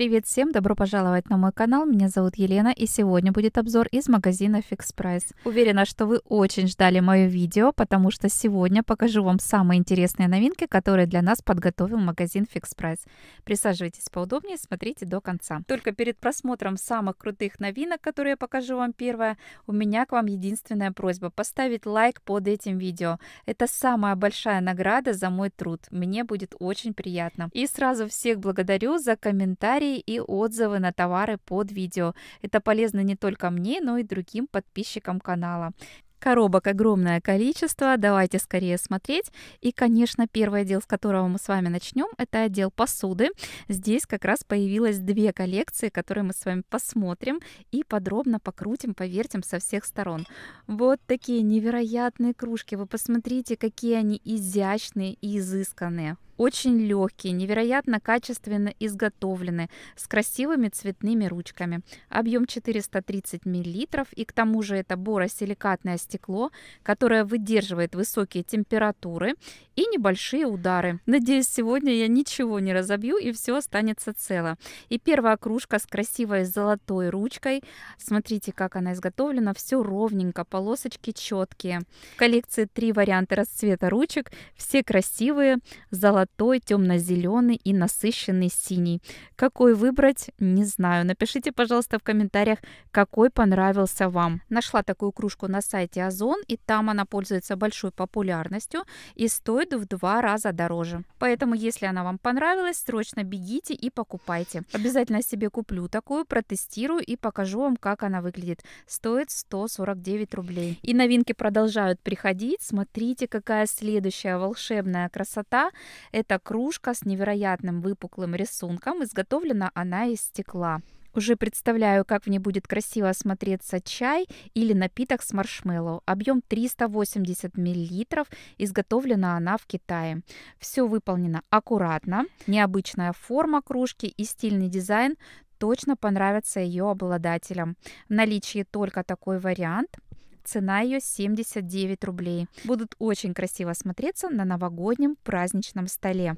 Привет всем, добро пожаловать на мой канал. Меня зовут Елена и сегодня будет обзор из магазина Fix Price. Уверена, что вы очень ждали мое видео, потому что сегодня покажу вам самые интересные новинки, которые для нас подготовил магазин Fix Price. Присаживайтесь поудобнее, смотрите до конца. Только перед просмотром самых крутых новинок, которые я покажу вам первое, у меня к вам единственная просьба поставить лайк под этим видео. Это самая большая награда за мой труд. Мне будет очень приятно. И сразу всех благодарю за комментарии комментарии и отзывы на товары под видео. Это полезно не только мне, но и другим подписчикам канала. Коробок огромное количество, давайте скорее смотреть. И, конечно, первый отдел, с которого мы с вами начнем, это отдел посуды. Здесь как раз появилось две коллекции, которые мы с вами посмотрим и подробно покрутим, повертим со всех сторон. Вот такие невероятные кружки. Вы посмотрите, какие они изящные и изысканные очень легкие, невероятно качественно изготовлены, с красивыми цветными ручками. Объем 430 мл и к тому же это боросиликатная стекло, которое выдерживает высокие температуры и небольшие удары. Надеюсь, сегодня я ничего не разобью и все останется цело. И первая кружка с красивой золотой ручкой. Смотрите, как она изготовлена. Все ровненько, полосочки четкие. В коллекции три варианта расцвета ручек. Все красивые. Золотой, темно-зеленый и насыщенный синий. Какой выбрать, не знаю. Напишите, пожалуйста, в комментариях, какой понравился вам. Нашла такую кружку на сайте Озон, и там она пользуется большой популярностью и стоит в два раза дороже. Поэтому, если она вам понравилась, срочно бегите и покупайте. Обязательно себе куплю такую, протестирую и покажу вам, как она выглядит. Стоит 149 рублей. И новинки продолжают приходить. Смотрите, какая следующая волшебная красота. Это кружка с невероятным выпуклым рисунком. Изготовлена она из стекла. Уже представляю, как в ней будет красиво смотреться чай или напиток с маршмеллоу. Объем 380 мл. Изготовлена она в Китае. Все выполнено аккуратно. Необычная форма кружки и стильный дизайн точно понравятся ее обладателям. В наличии только такой вариант – цена ее 79 рублей. Будут очень красиво смотреться на новогоднем праздничном столе.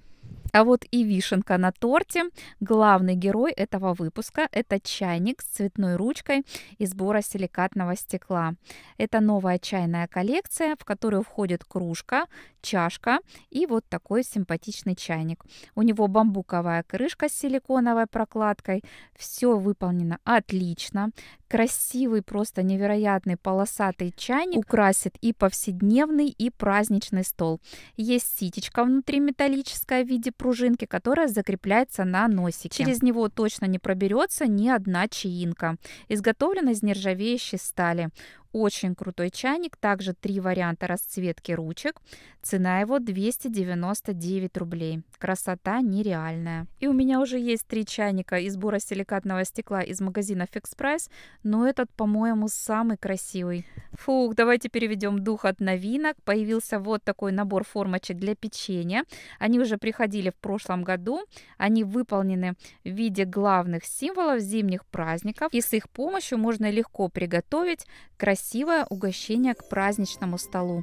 А вот и вишенка на торте. Главный герой этого выпуска – это чайник с цветной ручкой и сбора силикатного стекла. Это новая чайная коллекция, в которую входит кружка, чашка и вот такой симпатичный чайник. У него бамбуковая крышка с силиконовой прокладкой. Все выполнено отлично. Красивый, просто невероятный полосатый Каждый чайник украсит и повседневный, и праздничный стол. Есть ситечка внутри металлическая в виде пружинки, которая закрепляется на носике. Через него точно не проберется ни одна чаинка. Изготовлен из нержавеющей стали. Очень крутой чайник, также три варианта расцветки ручек. Цена его 299 рублей. Красота нереальная. И у меня уже есть три чайника из силикатного стекла из магазина Fix Price, но этот, по-моему, самый красивый. Фух, давайте переведем дух от новинок. Появился вот такой набор формочек для печенья. Они уже приходили в прошлом году. Они выполнены в виде главных символов зимних праздников. И с их помощью можно легко приготовить красивые красивое угощение к праздничному столу.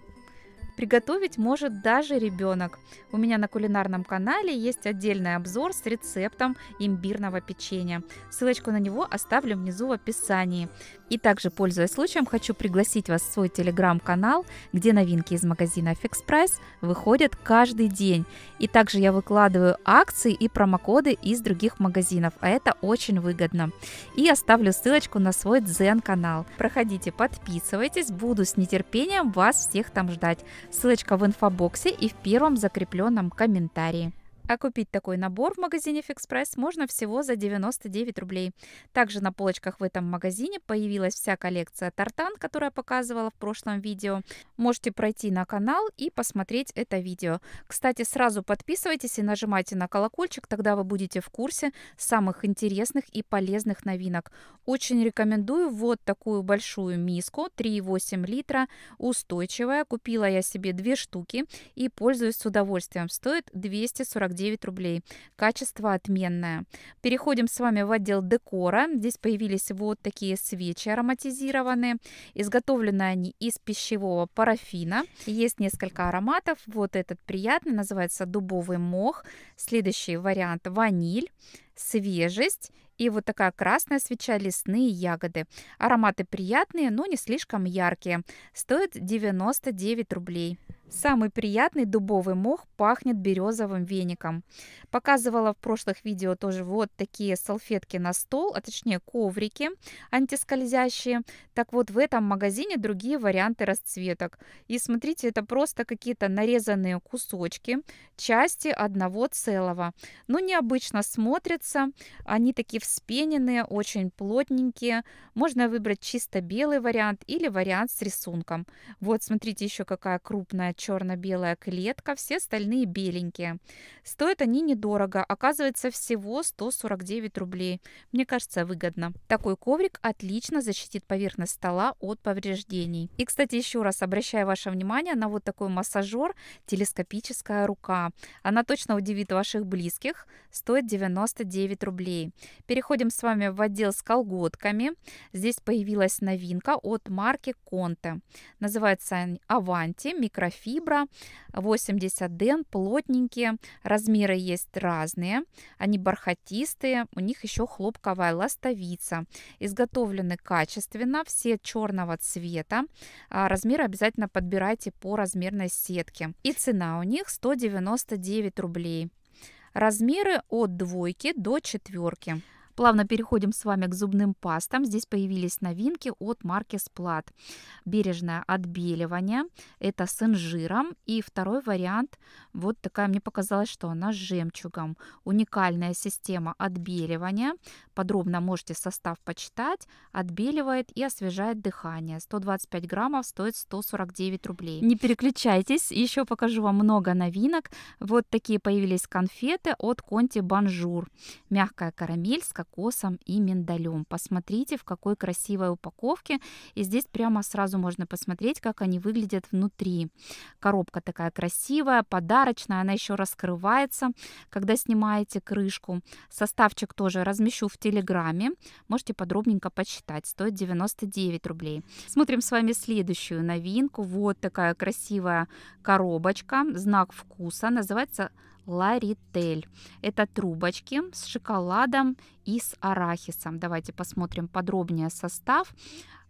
Приготовить может даже ребенок. У меня на кулинарном канале есть отдельный обзор с рецептом имбирного печенья. Ссылочку на него оставлю внизу в описании. И также, пользуясь случаем, хочу пригласить вас в свой телеграм-канал, где новинки из магазина Fix Price выходят каждый день. И также я выкладываю акции и промокоды из других магазинов, а это очень выгодно. И оставлю ссылочку на свой Дзен-канал. Проходите, подписывайтесь, буду с нетерпением вас всех там ждать. Ссылочка в инфобоксе и в первом закрепленном комментарии. А купить такой набор в магазине ФиксПресс можно всего за 99 рублей. Также на полочках в этом магазине появилась вся коллекция тартан, которую я показывала в прошлом видео. Можете пройти на канал и посмотреть это видео. Кстати, сразу подписывайтесь и нажимайте на колокольчик, тогда вы будете в курсе самых интересных и полезных новинок. Очень рекомендую вот такую большую миску 3,8 литра, устойчивая. Купила я себе две штуки и пользуюсь с удовольствием. Стоит 249 9 рублей. Качество отменное. Переходим с вами в отдел декора. Здесь появились вот такие свечи ароматизированные. Изготовлены они из пищевого парафина. Есть несколько ароматов. Вот этот приятный, называется дубовый мох. Следующий вариант ваниль свежесть и вот такая красная свеча лесные ягоды. Ароматы приятные, но не слишком яркие. Стоит 99 рублей. Самый приятный дубовый мох пахнет березовым веником. Показывала в прошлых видео тоже вот такие салфетки на стол, а точнее коврики антискользящие. Так вот в этом магазине другие варианты расцветок. И смотрите, это просто какие-то нарезанные кусочки, части одного целого. Но необычно смотрятся, они такие вспененные, очень плотненькие. Можно выбрать чисто белый вариант или вариант с рисунком. Вот смотрите еще какая крупная черно-белая клетка, все остальные беленькие. Стоят они недорого, оказывается всего 149 рублей. Мне кажется, выгодно. Такой коврик отлично защитит поверхность стола от повреждений. И, кстати, еще раз обращаю ваше внимание на вот такой массажер телескопическая рука. Она точно удивит ваших близких, стоит 99 рублей. Переходим с вами в отдел с колготками. Здесь появилась новинка от марки Conte. Называется Avanti микрофильм микрофибра, 80 ден, плотненькие, размеры есть разные, они бархатистые, у них еще хлопковая ластовица. Изготовлены качественно, все черного цвета, а размеры обязательно подбирайте по размерной сетке. И цена у них 199 рублей. Размеры от двойки до четверки. Плавно переходим с вами к зубным пастам. Здесь появились новинки от марки Сплат. Бережное отбеливание. Это с инжиром. И второй вариант, вот такая, мне показалось, что она с жемчугом. Уникальная система отбеливания. Подробно можете состав почитать. Отбеливает и освежает дыхание. 125 граммов стоит 149 рублей. Не переключайтесь, еще покажу вам много новинок. Вот такие появились конфеты от Conti Банжур. Мягкая карамель с кокосом и миндалем. Посмотрите, в какой красивой упаковке. И здесь прямо сразу можно посмотреть, как они выглядят внутри. Коробка такая красивая, подарочная, она еще раскрывается, когда снимаете крышку. Составчик тоже размещу в Телеграме. Можете подробненько почитать. Стоит 99 рублей. Смотрим с вами следующую новинку. Вот такая красивая коробочка, знак вкуса. Называется ларитель. Это трубочки с шоколадом и с арахисом. Давайте посмотрим подробнее состав.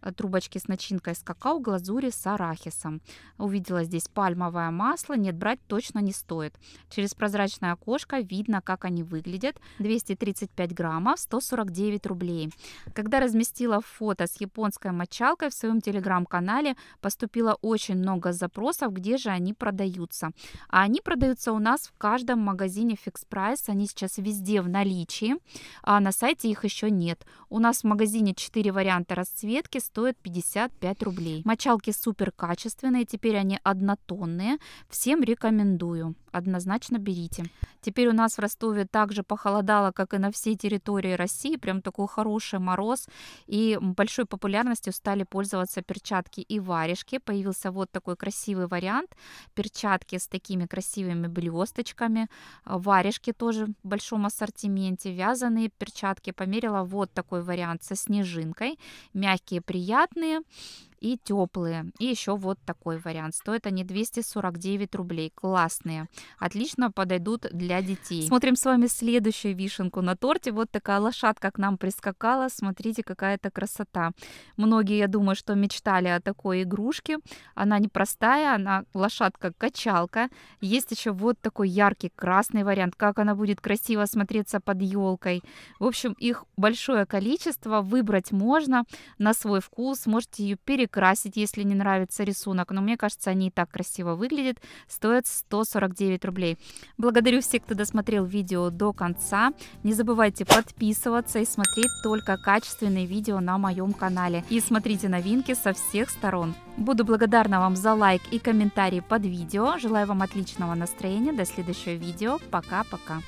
Э, трубочки с начинкой с какао, глазури с арахисом. Увидела здесь пальмовое масло, нет, брать точно не стоит. Через прозрачное окошко видно, как они выглядят. 235 граммов, 149 рублей. Когда разместила фото с японской мочалкой в своем телеграм-канале, поступило очень много запросов, где же они продаются. А они продаются у нас в каждом магазине фикс-прайс, они сейчас везде в наличии, а на сайте их еще нет. У нас в магазине 4 варианта расцветки с стоят 55 рублей. Мочалки супер качественные, теперь они однотонные. Всем рекомендую однозначно берите. Теперь у нас в Ростове также похолодало, как и на всей территории России, прям такой хороший мороз, и большой популярностью стали пользоваться перчатки и варежки. Появился вот такой красивый вариант, перчатки с такими красивыми блесточками, а, варежки тоже в большом ассортименте, вязаные перчатки, померила вот такой вариант со снежинкой, мягкие, приятные, и теплые. И еще вот такой вариант. Стоят они 249 рублей. Классные. Отлично подойдут для детей. Смотрим с вами следующую вишенку на торте. Вот такая лошадка к нам прискакала. Смотрите, какая это красота. Многие, я думаю, что мечтали о такой игрушке. Она не простая, она лошадка-качалка. Есть еще вот такой яркий красный вариант. Как она будет красиво смотреться под елкой. В общем, их большое количество. Выбрать можно на свой вкус. Можете ее перекрыть красить, если не нравится рисунок. Но мне кажется, они и так красиво выглядят. Стоят 149 рублей. Благодарю всех, кто досмотрел видео до конца. Не забывайте подписываться и смотреть только качественные видео на моем канале. И смотрите новинки со всех сторон. Буду благодарна вам за лайк и комментарий под видео. Желаю вам отличного настроения. До следующего видео. Пока-пока.